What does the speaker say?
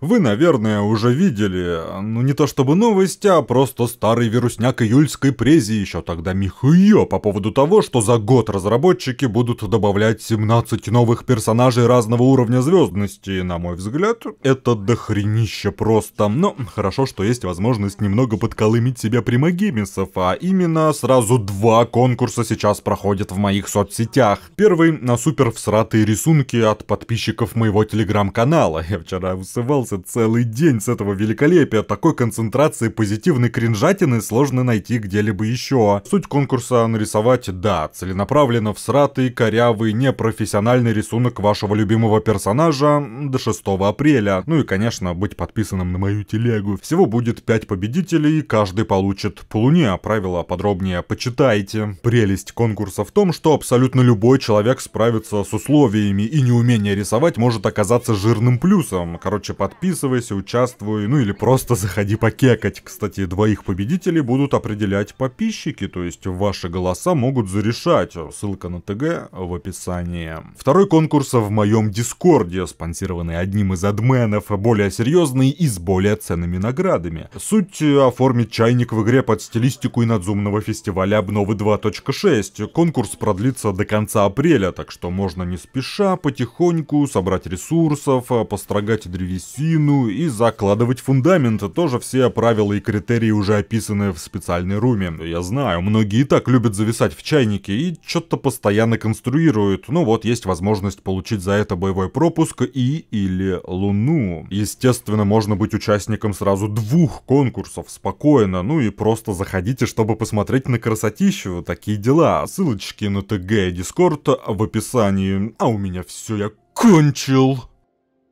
Вы, наверное, уже видели, ну не то чтобы новости, а просто старый вирусняк июльской прези еще тогда Михуё по поводу того, что за год разработчики будут добавлять 17 новых персонажей разного уровня звездности. На мой взгляд, это дохренище просто. Но хорошо, что есть возможность немного подколымить себя примагемисов, а именно сразу два конкурса сейчас проходят в моих соцсетях. Первый на супер всратые рисунки от подписчиков моего телеграм-канала. Я вчера усывал смеялся целый день с этого великолепия. Такой концентрации позитивной кринжатины сложно найти где-либо еще. Суть конкурса нарисовать, да, целенаправленно всратый, корявый, непрофессиональный рисунок вашего любимого персонажа до 6 апреля. Ну и, конечно, быть подписанным на мою телегу. Всего будет 5 победителей, каждый получит по луне. Правила подробнее почитайте. Прелесть конкурса в том, что абсолютно любой человек справится с условиями, и неумение рисовать может оказаться жирным плюсом. Короче, подписывайтесь подписывайся, участвуй, ну или просто заходи покекать. Кстати, двоих победителей будут определять подписчики, то есть ваши голоса могут зарешать. Ссылка на ТГ в описании. Второй конкурс в моем Дискорде, спонсированный одним из адменов, более серьезный и с более ценными наградами. Суть оформить чайник в игре под стилистику и надзумного фестиваля обновы 2.6. Конкурс продлится до конца апреля, так что можно не спеша, потихоньку собрать ресурсов, построгать древесину, глубину и закладывать фундамент. Тоже все правила и критерии уже описаны в специальной руме. Я знаю, многие так любят зависать в чайнике и что-то постоянно конструируют. Ну вот, есть возможность получить за это боевой пропуск и или луну. Естественно, можно быть участником сразу двух конкурсов спокойно. Ну и просто заходите, чтобы посмотреть на красотищу. Такие дела. Ссылочки на ТГ и Дискорд в описании. А у меня все, я кончил.